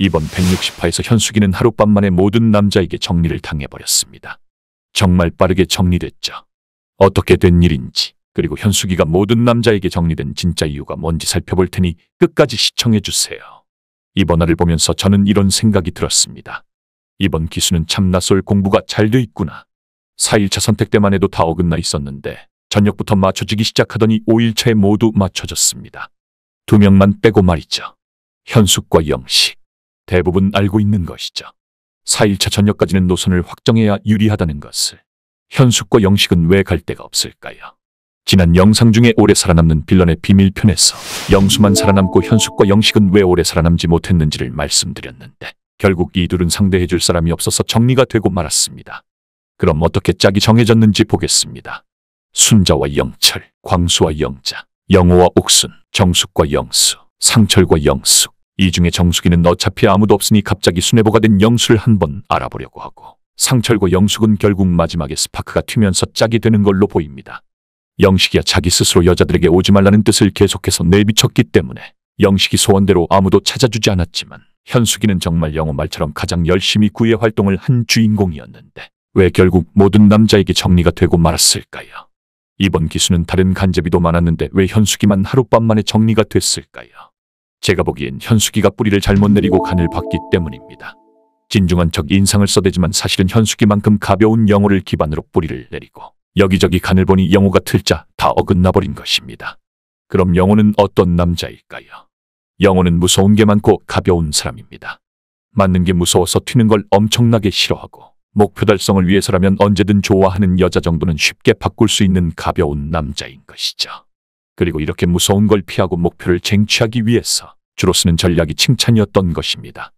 이번 160화에서 현숙이는 하룻밤 만에 모든 남자에게 정리를 당해버렸습니다. 정말 빠르게 정리됐죠. 어떻게 된 일인지 그리고 현숙이가 모든 남자에게 정리된 진짜 이유가 뭔지 살펴볼 테니 끝까지 시청해주세요. 이번 화를 보면서 저는 이런 생각이 들었습니다. 이번 기수는 참 낯설 공부가 잘 돼 있구나. 4일차 선택 때만 해도 다 어긋나 있었는데 저녁부터 맞춰지기 시작하더니 5일차에 모두 맞춰졌습니다. 두 명만 빼고 말이죠. 현숙과 영식. 대부분 알고 있는 것이죠. 4일차 전역까지는 노선을 확정해야 유리하다는 것을. 현숙과 영식은 왜 갈 데가 없을까요? 지난 영상 중에 오래 살아남는 빌런의 비밀편에서 영수만 살아남고 현숙과 영식은 왜 오래 살아남지 못했는지를 말씀드렸는데 결국 이 둘은 상대해줄 사람이 없어서 정리가 되고 말았습니다. 그럼 어떻게 짝이 정해졌는지 보겠습니다. 순자와 영철, 광수와 영자, 영호와 옥순, 정숙과 영수, 상철과 영숙, 이 중에 정숙이는 어차피 아무도 없으니 갑자기 순애보가 된 영수를 한번 알아보려고 하고 상철과 영숙은 결국 마지막에 스파크가 튀면서 짝이 되는 걸로 보입니다. 영식이야 자기 스스로 여자들에게 오지 말라는 뜻을 계속해서 내비쳤기 때문에 영식이 소원대로 아무도 찾아주지 않았지만 현숙이는 정말 영호 말처럼 가장 열심히 구애 활동을 한 주인공이었는데 왜 결국 모든 남자에게 정리가 되고 말았을까요? 이번 기수는 다른 간제비도 많았는데 왜 현숙이만 하룻밤 만에 정리가 됐을까요? 제가 보기엔 현숙이가 뿌리를 잘못 내리고 간을 봤기 때문입니다. 진중한 척 인상을 써대지만 사실은 현숙이만큼 가벼운 영호를 기반으로 뿌리를 내리고 여기저기 간을 보니 영호가 틀자 다 어긋나버린 것입니다. 그럼 영호는 어떤 남자일까요? 영호는 무서운 게 많고 가벼운 사람입니다. 맞는 게 무서워서 튀는 걸 엄청나게 싫어하고 목표 달성을 위해서라면 언제든 좋아하는 여자 정도는 쉽게 바꿀 수 있는 가벼운 남자인 것이죠. 그리고 이렇게 무서운 걸 피하고 목표를 쟁취하기 위해서 주로 쓰는 전략이 칭찬이었던 것입니다.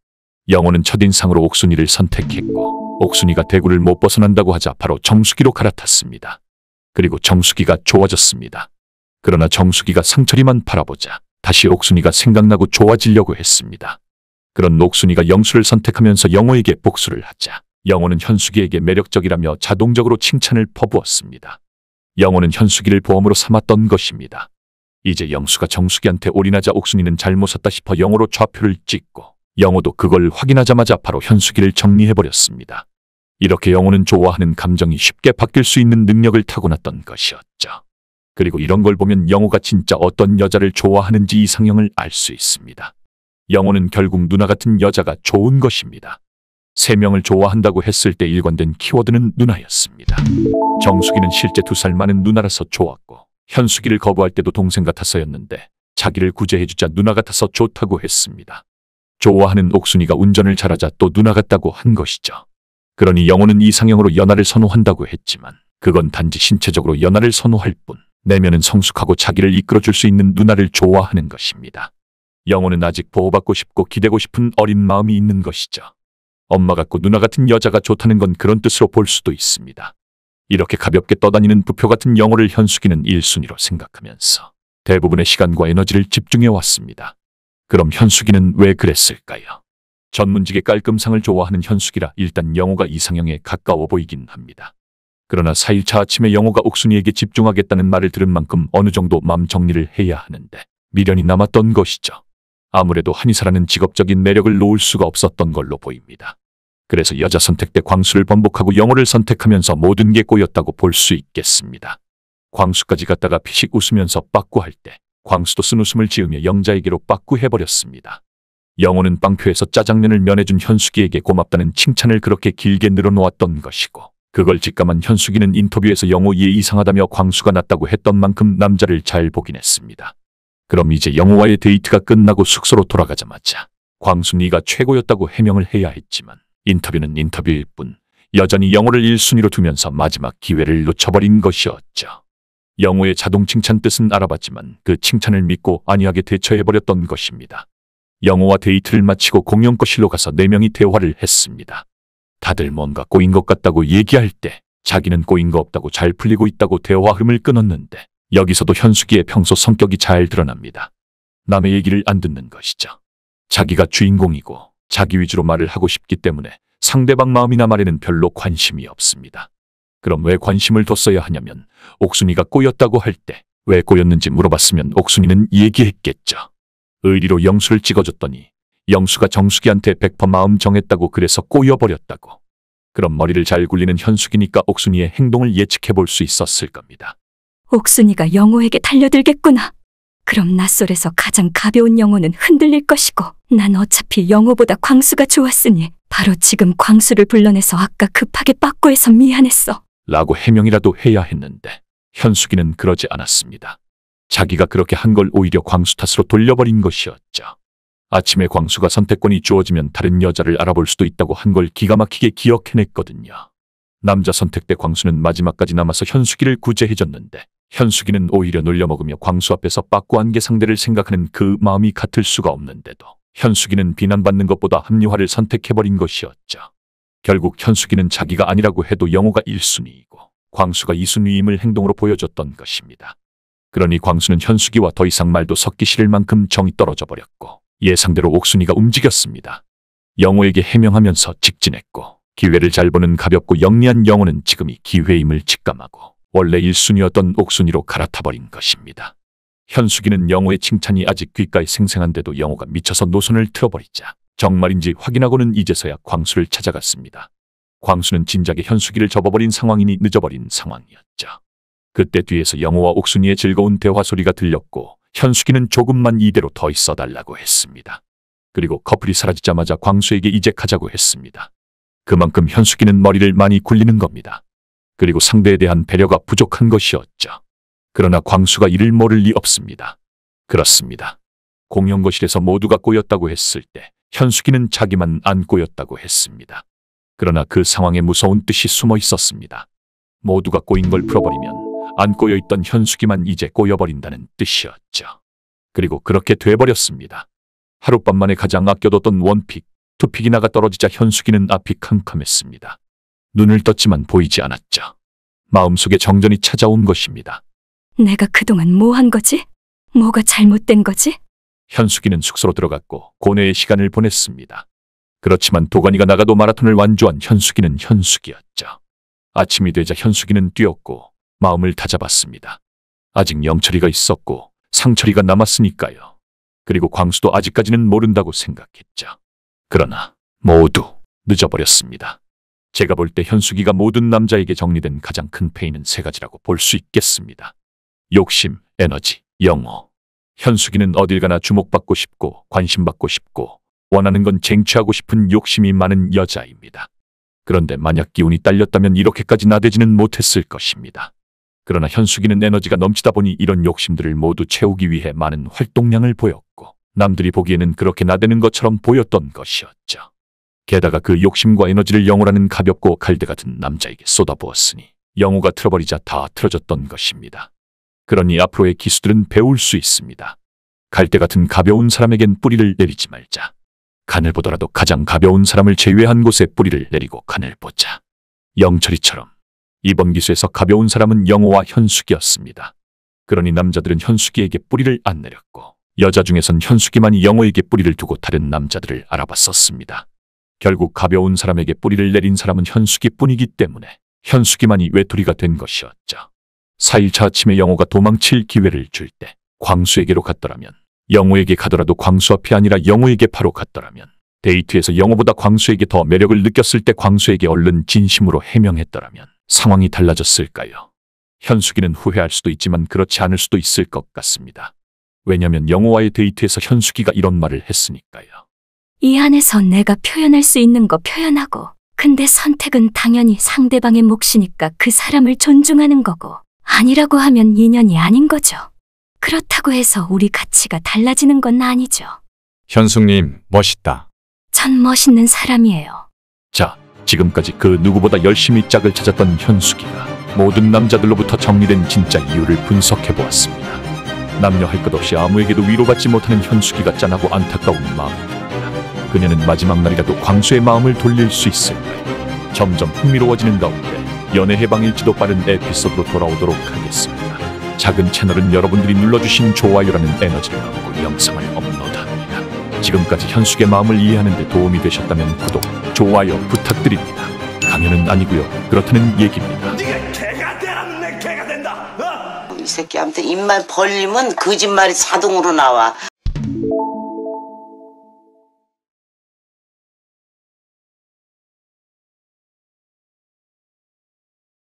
영호는 첫인상으로 옥순이를 선택했고 옥순이가 대구를 못 벗어난다고 하자 바로 정수기로 갈아탔습니다. 그리고 정수기가 좋아졌습니다. 그러나 정수기가 상처리만 바라보자 다시 옥순이가 생각나고 좋아지려고 했습니다. 그런 옥순이가 영수를 선택하면서 영호에게 복수를 하자 영호는 현숙이에게 매력적이라며 자동적으로 칭찬을 퍼부었습니다. 영호는 현숙이를 보험으로 삼았던 것입니다. 이제 영수가 정숙이한테 올인하자 옥순이는 잘못 샀다 싶어 영호로 좌표를 찍고 영호도 그걸 확인하자마자 바로 현숙이를 정리해버렸습니다. 이렇게 영호는 좋아하는 감정이 쉽게 바뀔 수 있는 능력을 타고났던 것이었죠. 그리고 이런 걸 보면 영호가 진짜 어떤 여자를 좋아하는지 이상형을 알 수 있습니다. 영호는 결국 누나 같은 여자가 좋은 것입니다. 세 명을 좋아한다고 했을 때 일관된 키워드는 누나였습니다. 정숙이는 실제 두 살 많은 누나라서 좋았고 현숙이를 거부할 때도 동생 같아서였는데 자기를 구제해주자 누나 같아서 좋다고 했습니다. 좋아하는 옥순이가 운전을 잘하자 또 누나 같다고 한 것이죠. 그러니 영호는 이상형으로 연하를 선호한다고 했지만 그건 단지 신체적으로 연하를 선호할 뿐 내면은 성숙하고 자기를 이끌어줄 수 있는 누나를 좋아하는 것입니다. 영호는 아직 보호받고 싶고 기대고 싶은 어린 마음이 있는 것이죠. 엄마 같고 누나 같은 여자가 좋다는 건 그런 뜻으로 볼 수도 있습니다. 이렇게 가볍게 떠다니는 부표 같은 영어를 현숙이는 1순위로 생각하면서 대부분의 시간과 에너지를 집중해 왔습니다. 그럼 현숙이는 왜 그랬을까요? 전문직의 깔끔상을 좋아하는 현숙이라 일단 영어가 이상형에 가까워 보이긴 합니다. 그러나 4일차 아침에 영어가 옥순이에게 집중하겠다는 말을 들은 만큼 어느 정도 맘 정리를 해야 하는데 미련이 남았던 것이죠. 아무래도 한의사라는 직업적인 매력을 놓을 수가 없었던 걸로 보입니다. 그래서 여자 선택 때 광수를 번복하고 영어를 선택하면서 모든 게 꼬였다고 볼 수 있겠습니다. 광수까지 갔다가 피식 웃으면서 빠꾸할 때 광수도 쓴 웃음을 지으며 영자에게로 빠꾸해버렸습니다. 영호는 빵표에서 짜장면을 면해준 현숙이에게 고맙다는 칭찬을 그렇게 길게 늘어놓았던 것이고 그걸 직감한 현숙이는 인터뷰에서 영호이에 이상하다며 광수가 낫다고 했던 만큼 남자를 잘 보긴 했습니다. 그럼 이제 영호와의 데이트가 끝나고 숙소로 돌아가자마자 광수 네가 최고였다고 해명을 해야 했지만 인터뷰는 인터뷰일 뿐 여전히 영어를 1순위로 두면서 마지막 기회를 놓쳐버린 것이었죠. 영호의 자동 칭찬 뜻은 알아봤지만 그 칭찬을 믿고 안이하게 대처해버렸던 것입니다. 영호와 데이트를 마치고 공연 거실로 가서 4명이 대화를 했습니다. 다들 뭔가 꼬인 것 같다고 얘기할 때 자기는 꼬인 거 없다고 잘 풀리고 있다고 대화 흐름을 끊었는데 여기서도 현숙이의 평소 성격이 잘 드러납니다. 남의 얘기를 안 듣는 것이죠. 자기가 주인공이고 자기 위주로 말을 하고 싶기 때문에 상대방 마음이나 말에는 별로 관심이 없습니다. 그럼 왜 관심을 뒀어야 하냐면 옥순이가 꼬였다고 할 때 왜 꼬였는지 물어봤으면 옥순이는 얘기했겠죠. 의리로 영수를 찍어줬더니 영수가 정숙이한테 백퍼 마음 정했다고 그래서 꼬여버렸다고. 그럼 머리를 잘 굴리는 현숙이니까 옥순이의 행동을 예측해 볼 수 있었을 겁니다. 옥순이가 영호에게 달려들겠구나. 그럼 낯설에서 가장 가벼운 영혼은 흔들릴 것이고 난 어차피 영호보다 광수가 좋았으니 바로 지금 광수를 불러내서 아까 급하게 빠꾸해서 미안했어. 라고 해명이라도 해야 했는데 현숙이는 그러지 않았습니다. 자기가 그렇게 한 걸 오히려 광수 탓으로 돌려버린 것이었죠. 아침에 광수가 선택권이 주어지면 다른 여자를 알아볼 수도 있다고 한 걸 기가 막히게 기억해냈거든요. 남자 선택 때 광수는 마지막까지 남아서 현숙이를 구제해줬는데 현숙이는 오히려 놀려먹으며 광수 앞에서 빠꾸한 게 상대를 생각하는 그 마음이 같을 수가 없는데도 현숙이는 비난받는 것보다 합리화를 선택해버린 것이었죠. 결국 현숙이는 자기가 아니라고 해도 영호가 1순위이고 광수가 2순위임을 행동으로 보여줬던 것입니다. 그러니 광수는 현숙이와 더 이상 말도 섞기 싫을 만큼 정이 떨어져 버렸고 예상대로 옥순이가 움직였습니다. 영호에게 해명하면서 직진했고 기회를 잘 보는 가볍고 영리한 영호는 지금이 기회임을 직감하고 원래 1순위였던 옥순위로 갈아타버린 것입니다. 현숙이는 영호의 칭찬이 아직 귓가에 생생한데도 영호가 미쳐서 노선을 틀어버리자 정말인지 확인하고는 이제서야 광수를 찾아갔습니다. 광수는 진작에 현숙이를 접어버린 상황이니 늦어버린 상황이었죠. 그때 뒤에서 영호와 옥순이의 즐거운 대화 소리가 들렸고 현숙이는 조금만 이대로 더 있어달라고 했습니다. 그리고 커플이 사라지자마자 광수에게 이제 가자고 했습니다. 그만큼 현숙이는 머리를 많이 굴리는 겁니다. 그리고 상대에 대한 배려가 부족한 것이었죠. 그러나 광수가 이를 모를 리 없습니다. 그렇습니다. 공연거실에서 모두가 꼬였다고 했을 때 현숙이는 자기만 안 꼬였다고 했습니다. 그러나 그 상황에 무서운 뜻이 숨어 있었습니다. 모두가 꼬인 걸 풀어버리면 안 꼬여있던 현숙이만 이제 꼬여버린다는 뜻이었죠. 그리고 그렇게 돼버렸습니다. 하룻밤 만에 가장 아껴뒀던 원픽, 투픽이나가 떨어지자 현숙이는 앞이 캄캄했습니다. 눈을 떴지만 보이지 않았죠. 마음속에 정전이 찾아온 것입니다. 내가 그동안 뭐 한 거지? 뭐가 잘못된 거지? 현숙이는 숙소로 들어갔고 고뇌의 시간을 보냈습니다. 그렇지만 도건이가 나가도 마라톤을 완주한 현숙이는 현숙이었죠. 아침이 되자 현숙이는 뛰었고 마음을 다잡았습니다. 아직 영철이가 있었고 상철이가 남았으니까요. 그리고 광수도 아직까지는 모른다고 생각했죠. 그러나 모두 늦어버렸습니다. 제가 볼 때 현숙이가 모든 남자에게 정리된 가장 큰 페인은 세 가지라고 볼 수 있겠습니다. 욕심, 에너지, 영어. 현숙이는 어딜 가나 주목받고 싶고 관심받고 싶고 원하는 건 쟁취하고 싶은 욕심이 많은 여자입니다. 그런데 만약 기운이 딸렸다면 이렇게까지 나대지는 못했을 것입니다. 그러나 현숙이는 에너지가 넘치다 보니 이런 욕심들을 모두 채우기 위해 많은 활동량을 보였고 남들이 보기에는 그렇게 나대는 것처럼 보였던 것이었죠. 게다가 그 욕심과 에너지를 영호라는 가볍고 갈대 같은 남자에게 쏟아부었으니 영호가 틀어버리자 다 틀어졌던 것입니다. 그러니 앞으로의 기수들은 배울 수 있습니다. 갈대 같은 가벼운 사람에겐 뿌리를 내리지 말자. 간을 보더라도 가장 가벼운 사람을 제외한 곳에 뿌리를 내리고 간을 보자. 영철이처럼 이번 기수에서 가벼운 사람은 영호와 현숙이었습니다. 그러니 남자들은 현숙이에게 뿌리를 안 내렸고 여자 중에선 현숙이만 영호에게 뿌리를 두고 다른 남자들을 알아봤었습니다. 결국 가벼운 사람에게 뿌리를 내린 사람은 현숙이뿐이기 때문에 현숙이만이 외톨이가 된 것이었죠. 4일차 아침에 영호가 도망칠 기회를 줄 때 광수에게로 갔더라면 영호에게 가더라도 광수 앞이 아니라 영호에게 바로 갔더라면 데이트에서 영호보다 광수에게 더 매력을 느꼈을 때 광수에게 얼른 진심으로 해명했더라면 상황이 달라졌을까요? 현숙이는 후회할 수도 있지만 그렇지 않을 수도 있을 것 같습니다. 왜냐면 영호와의 데이트에서 현숙이가 이런 말을 했으니까요. 이 안에서 내가 표현할 수 있는 거 표현하고, 근데 선택은 당연히 상대방의 몫이니까 그 사람을 존중하는 거고, 아니라고 하면 인연이 아닌 거죠. 그렇다고 해서 우리 가치가 달라지는 건 아니죠. 현숙님, 멋있다. 전 멋있는 사람이에요. 자, 지금까지 그 누구보다 열심히 짝을 찾았던 현숙이가 모든 남자들로부터 정리된 진짜 이유를 분석해 보았습니다. 남녀 할 것 없이 아무에게도 위로받지 못하는 현숙이가 짠하고 안타까운 마음. 그녀는 마지막 날이라도 광수의 마음을 돌릴 수 있을까 점점 흥미로워지는 가운데 연애 해방일지도 빠른 에피소드로 돌아오도록 하겠습니다. 작은 채널은 여러분들이 눌러주신 좋아요라는 에너지를 얻고 영상을 업로드합니다. 지금까지 현숙의 마음을 이해하는 데 도움이 되셨다면 구독, 좋아요 부탁드립니다. 강연은 아니고요. 그렇다는 얘기입니다. 네가 개가 되라면 내 개가 된다. 어? 이 새끼한테 입만 벌리면 거짓말이 자동으로 나와.